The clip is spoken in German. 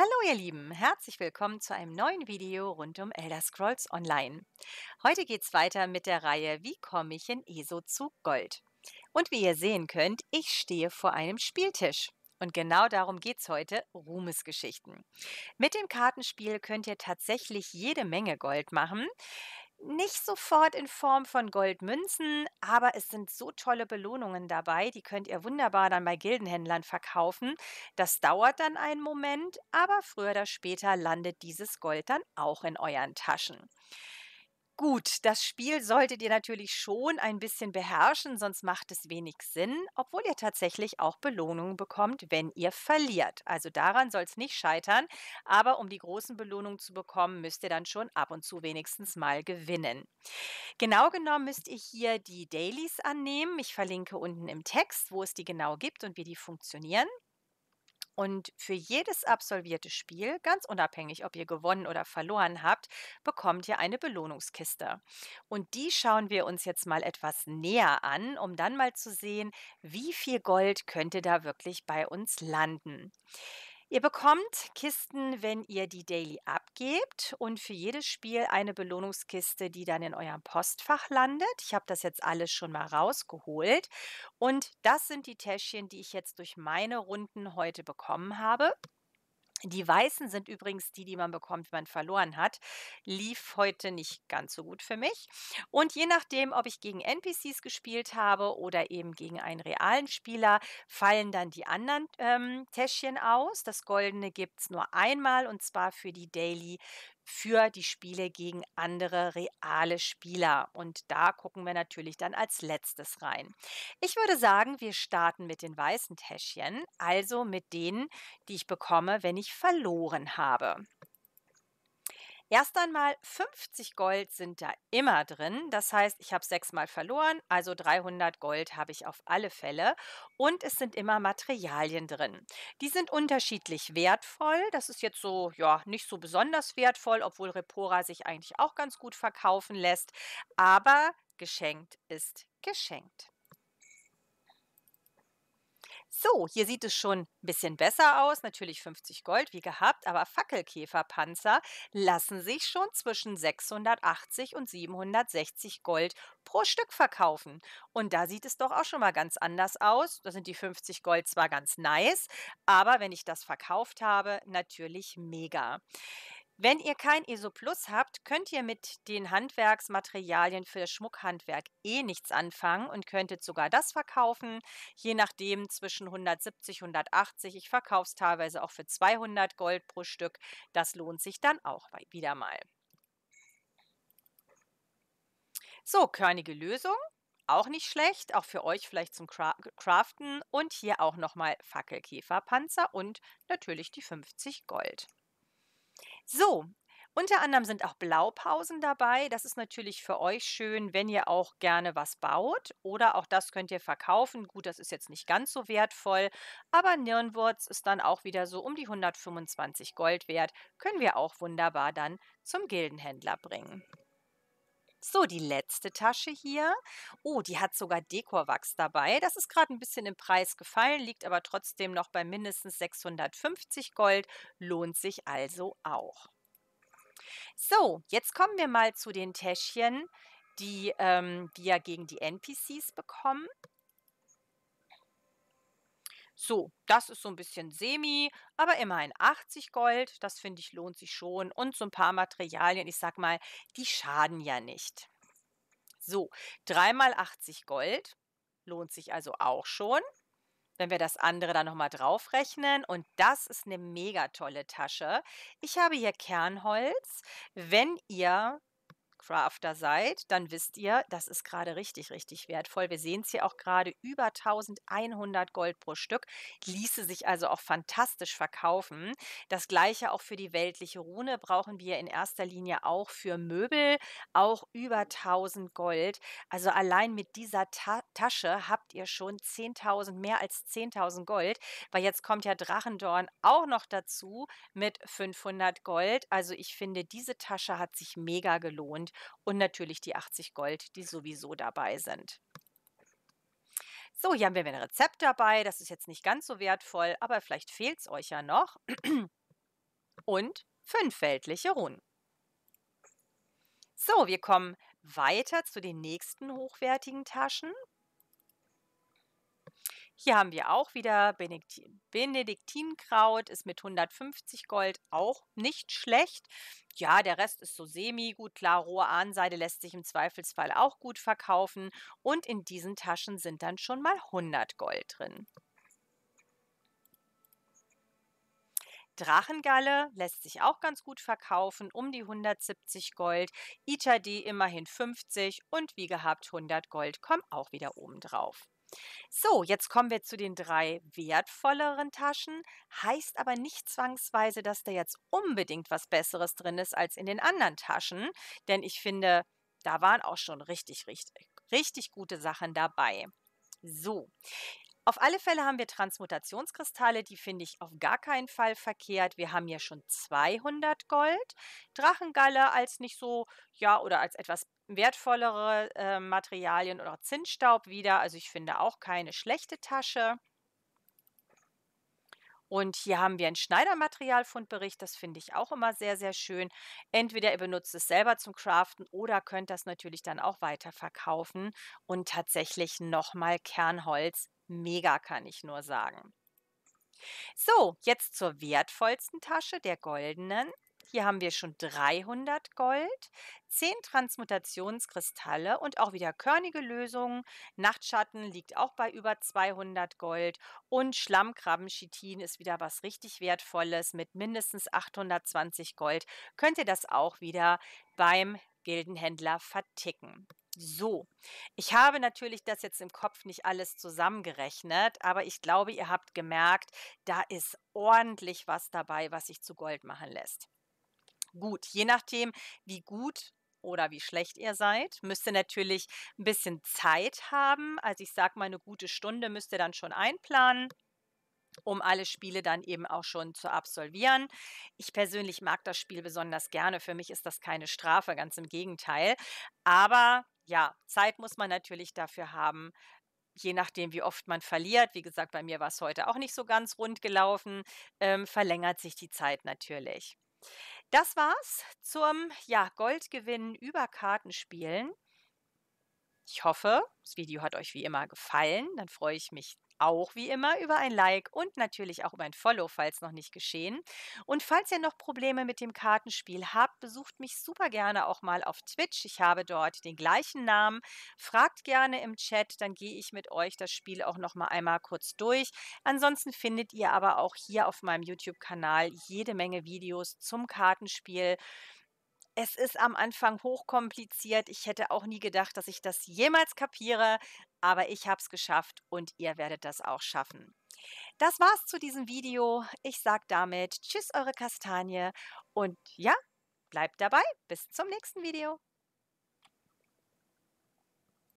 Hallo ihr Lieben, herzlich willkommen zu einem neuen Video rund um Elder Scrolls Online. Heute geht es weiter mit der Reihe Wie komme ich in ESO zu Gold? Und wie ihr sehen könnt, ich stehe vor einem Spieltisch. Und genau darum geht es heute, Ruhmesgeschichten. Mit dem Kartenspiel könnt ihr tatsächlich jede Menge Gold machen. Nicht sofort in Form von Goldmünzen, aber es sind so tolle Belohnungen dabei, die könnt ihr wunderbar dann bei Gildenhändlern verkaufen. Das dauert dann einen Moment, aber früher oder später landet dieses Gold dann auch in euren Taschen. Gut, das Spiel solltet ihr natürlich schon ein bisschen beherrschen, sonst macht es wenig Sinn, obwohl ihr tatsächlich auch Belohnungen bekommt, wenn ihr verliert. Also daran soll es nicht scheitern, aber um die großen Belohnungen zu bekommen, müsst ihr dann schon ab und zu wenigstens mal gewinnen. Genau genommen müsst ihr hier die Dailies annehmen. Ich verlinke unten im Text, wo es die genau gibt und wie die funktionieren. Und für jedes absolvierte Spiel, ganz unabhängig, ob ihr gewonnen oder verloren habt, bekommt ihr eine Belohnungskiste. Und die schauen wir uns jetzt mal etwas näher an, um dann mal zu sehen, wie viel Gold könnte da wirklich bei uns landen. Ihr bekommt Kisten, wenn ihr die Daily abgebt und für jedes Spiel eine Belohnungskiste, die dann in eurem Postfach landet. Ich habe das jetzt alles schon mal rausgeholt und das sind die Täschchen, die ich jetzt durch meine Runden heute bekommen habe. Die Weißen sind übrigens die, die man bekommt, wenn man verloren hat. Lief heute nicht ganz so gut für mich. Und je nachdem, ob ich gegen NPCs gespielt habe oder eben gegen einen realen Spieler, fallen dann die anderen ähm, Täschchen aus. Das Goldene gibt es nur einmal und zwar für die Daily für die Spiele gegen andere reale Spieler. Und da gucken wir natürlich dann als letztes rein. Ich würde sagen, wir starten mit den weißen Täschchen, also mit denen, die ich bekomme, wenn ich verloren habe. Erst einmal 50 Gold sind da immer drin. Das heißt, ich habe sechsmal verloren, also 300 Gold habe ich auf alle Fälle. Und es sind immer Materialien drin. Die sind unterschiedlich wertvoll. Das ist jetzt so, ja, nicht so besonders wertvoll, obwohl Repora sich eigentlich auch ganz gut verkaufen lässt. Aber geschenkt ist geschenkt. So, hier sieht es schon ein bisschen besser aus, natürlich 50 Gold wie gehabt, aber Fackelkäferpanzer lassen sich schon zwischen 680 und 760 Gold pro Stück verkaufen. Und da sieht es doch auch schon mal ganz anders aus. Da sind die 50 Gold zwar ganz nice, aber wenn ich das verkauft habe, natürlich mega. Wenn ihr kein ESO Plus habt, könnt ihr mit den Handwerksmaterialien für das Schmuckhandwerk eh nichts anfangen und könntet sogar das verkaufen, je nachdem zwischen 170, 180. Ich verkaufe es teilweise auch für 200 Gold pro Stück. Das lohnt sich dann auch wieder mal. So, körnige Lösung. Auch nicht schlecht, auch für euch vielleicht zum Craften. Und hier auch nochmal Fackelkäferpanzer und natürlich die 50 Gold. So, unter anderem sind auch Blaupausen dabei. Das ist natürlich für euch schön, wenn ihr auch gerne was baut oder auch das könnt ihr verkaufen. Gut, das ist jetzt nicht ganz so wertvoll, aber Nirnwurz ist dann auch wieder so um die 125 Gold wert. Können wir auch wunderbar dann zum Gildenhändler bringen. So, die letzte Tasche hier. Oh, die hat sogar Dekorwachs dabei. Das ist gerade ein bisschen im Preis gefallen, liegt aber trotzdem noch bei mindestens 650 Gold, lohnt sich also auch. So, jetzt kommen wir mal zu den Täschchen, die ähm, wir gegen die NPCs bekommen. So, das ist so ein bisschen semi, aber immerhin 80 Gold, das finde ich lohnt sich schon. Und so ein paar Materialien, ich sag mal, die schaden ja nicht. So, 3 mal 80 Gold lohnt sich also auch schon, wenn wir das andere dann nochmal draufrechnen. Und das ist eine mega tolle Tasche. Ich habe hier Kernholz. Wenn ihr Crafter seid, dann wisst ihr, das ist gerade richtig, richtig wertvoll. Wir sehen es hier auch gerade über 1100 Gold pro Stück. Ließe sich also auch fantastisch verkaufen. Das gleiche auch für die weltliche Rune brauchen wir in erster Linie auch für Möbel, auch über 1000 Gold. Also allein mit dieser Ta Tasche habt ihr schon 10.000, mehr als 10.000 Gold, weil jetzt kommt ja Drachendorn auch noch dazu mit 500 Gold. Also ich finde, diese Tasche hat sich mega gelohnt sind und natürlich die 80 Gold, die sowieso dabei sind. So, hier haben wir ein Rezept dabei. Das ist jetzt nicht ganz so wertvoll, aber vielleicht fehlt es euch ja noch. Und fünf weltliche Runen. So, wir kommen weiter zu den nächsten hochwertigen Taschen. Hier haben wir auch wieder Benediktin. Benediktinkraut ist mit 150 Gold auch nicht schlecht. Ja, der Rest ist so semi gut. Klar, rohe Ahnseide lässt sich im Zweifelsfall auch gut verkaufen. Und in diesen Taschen sind dann schon mal 100 Gold drin. Drachengalle lässt sich auch ganz gut verkaufen, um die 170 Gold. Itadi immerhin 50 und wie gehabt 100 Gold kommen auch wieder oben drauf. So, jetzt kommen wir zu den drei wertvolleren Taschen. Heißt aber nicht zwangsweise, dass da jetzt unbedingt was Besseres drin ist als in den anderen Taschen, denn ich finde, da waren auch schon richtig, richtig, richtig gute Sachen dabei. So, auf alle Fälle haben wir Transmutationskristalle, die finde ich auf gar keinen Fall verkehrt. Wir haben hier schon 200 Gold. Drachengalle als nicht so, ja, oder als etwas wertvollere äh, Materialien oder Zinnstaub wieder. Also ich finde auch keine schlechte Tasche. Und hier haben wir einen Schneidermaterialfundbericht, das finde ich auch immer sehr, sehr schön. Entweder ihr benutzt es selber zum Craften oder könnt das natürlich dann auch weiterverkaufen. Und tatsächlich nochmal Kernholz Mega kann ich nur sagen. So, jetzt zur wertvollsten Tasche, der goldenen. Hier haben wir schon 300 Gold, 10 Transmutationskristalle und auch wieder körnige Lösungen. Nachtschatten liegt auch bei über 200 Gold und Schlammkrabbenchitin ist wieder was richtig Wertvolles mit mindestens 820 Gold. Könnt ihr das auch wieder beim Gildenhändler verticken. So, ich habe natürlich das jetzt im Kopf nicht alles zusammengerechnet, aber ich glaube, ihr habt gemerkt, da ist ordentlich was dabei, was sich zu Gold machen lässt. Gut, je nachdem, wie gut oder wie schlecht ihr seid. Müsst ihr natürlich ein bisschen Zeit haben. Also ich sage mal, eine gute Stunde müsst ihr dann schon einplanen um alle Spiele dann eben auch schon zu absolvieren. Ich persönlich mag das Spiel besonders gerne. Für mich ist das keine Strafe, ganz im Gegenteil. Aber ja, Zeit muss man natürlich dafür haben, je nachdem, wie oft man verliert, wie gesagt, bei mir war es heute auch nicht so ganz rund gelaufen, ähm, verlängert sich die Zeit natürlich. Das war's zum ja, Goldgewinnen über Kartenspielen. Ich hoffe, das Video hat euch wie immer gefallen. Dann freue ich mich auch wie immer über ein Like und natürlich auch über ein Follow, falls noch nicht geschehen. Und falls ihr noch Probleme mit dem Kartenspiel habt, besucht mich super gerne auch mal auf Twitch. Ich habe dort den gleichen Namen. Fragt gerne im Chat, dann gehe ich mit euch das Spiel auch noch mal einmal kurz durch. Ansonsten findet ihr aber auch hier auf meinem YouTube-Kanal jede Menge Videos zum Kartenspiel. Es ist am Anfang hochkompliziert. Ich hätte auch nie gedacht, dass ich das jemals kapiere, aber ich habe es geschafft und ihr werdet das auch schaffen. Das war's zu diesem Video. Ich sage damit Tschüss, eure Kastanie und ja, bleibt dabei. Bis zum nächsten Video.